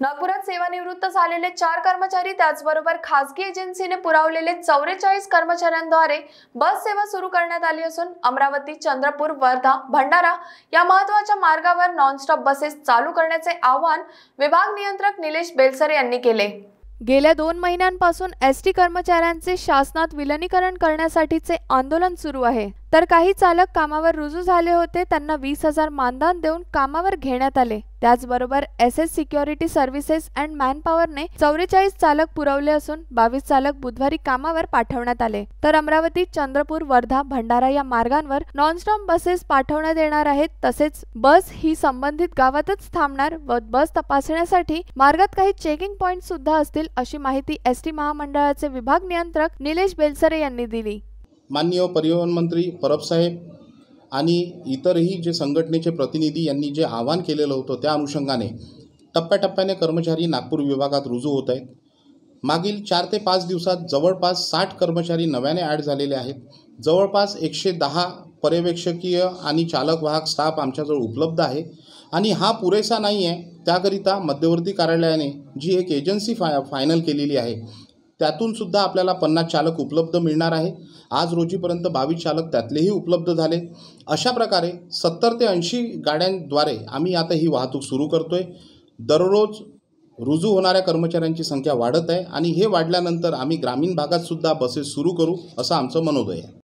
नागपुरात सेवानिवृत्त झालेले चार कर्मचारी त्याचबरोबर खासगी एजन्सीने पुरवलेले चौवेचाळीस कर्मचाऱ्यांद्वारे बस सेवा सुरू करण्यात आली असून अमरावती चंद्रपूर वर्धा भंडारा या महत्वाच्या मार्गावर नॉनस्टॉप बसेस चालू करण्याचे आवाहन विभाग नियंत्रक निलेश बेलसर यांनी केले गेल्या दोन महिन्यांपासून एस टी कर्मचाऱ्यांचे शासनात विलनीकरण करण्यासाठीचे आंदोलन सुरू आहे तर काही चालक कामावर रुजू झाले होते त्यांना वीस हजार मानधन देऊन कामावर घेण्यात आले त्याचबरोबर S S security services and मॅनपॉवरने चौवेचाळीस चालक पुरवले असून बावीस चालक बुधवारी कामावर पाठवण्यात आले तर अमरावती चंद्रपूर वर्धा भंडारा या मार्गांवर नॉनस्टॉप बसेस पाठवण्यात येणार आहेत तसेच बस ही संबंधित गावातच थांबणार व बस तपासण्यासाठी मार्गात काही चेकिंग पॉइंट सुद्धा असतील अशी माहिती एसटी महामंडळाचे विभाग नियंत्रक निलेश बेलसरे यांनी दिली माननीय परिवहन मंत्री परबसाहेब आणि इतरही जे संघटनेचे प्रतिनिधी यांनी जे आवाहन केलेलं होतं त्या अनुषंगाने टप्प्याटप्प्याने कर्मचारी नागपूर विभागात रुजू होत आहेत मागील चार ते पाच दिवसात जवळपास साठ कर्मचारी नव्याने ॲड झालेले आहेत जवळपास एकशे दहा पर्यवेक्षकीय आणि चालक वाहक स्टाफ आमच्याजवळ उपलब्ध आहे आणि हा पुरेसा नाही आहे त्याकरिता मध्यवर्ती कार्यालयाने जी एक एजन्सी फाय फायनल केलेली आहे त्यातून सुद्धा आपल्याला पन्नास चालक उपलब्ध मिळणार आहे आज रोजीपर्यंत बावीस चालक त्यातलेही उपलब्ध झाले अशा प्रकारे सत्तर ते ऐंशी गाड्यांद्वारे आम्ही आता ही वाहतूक सुरू करतो आहे दररोज रुजू होणाऱ्या कर्मचाऱ्यांची संख्या वाढत आहे आणि हे वाढल्यानंतर आम्ही ग्रामीण भागातसुद्धा बसेस सुरू करू असं आमचं मनोदय आहे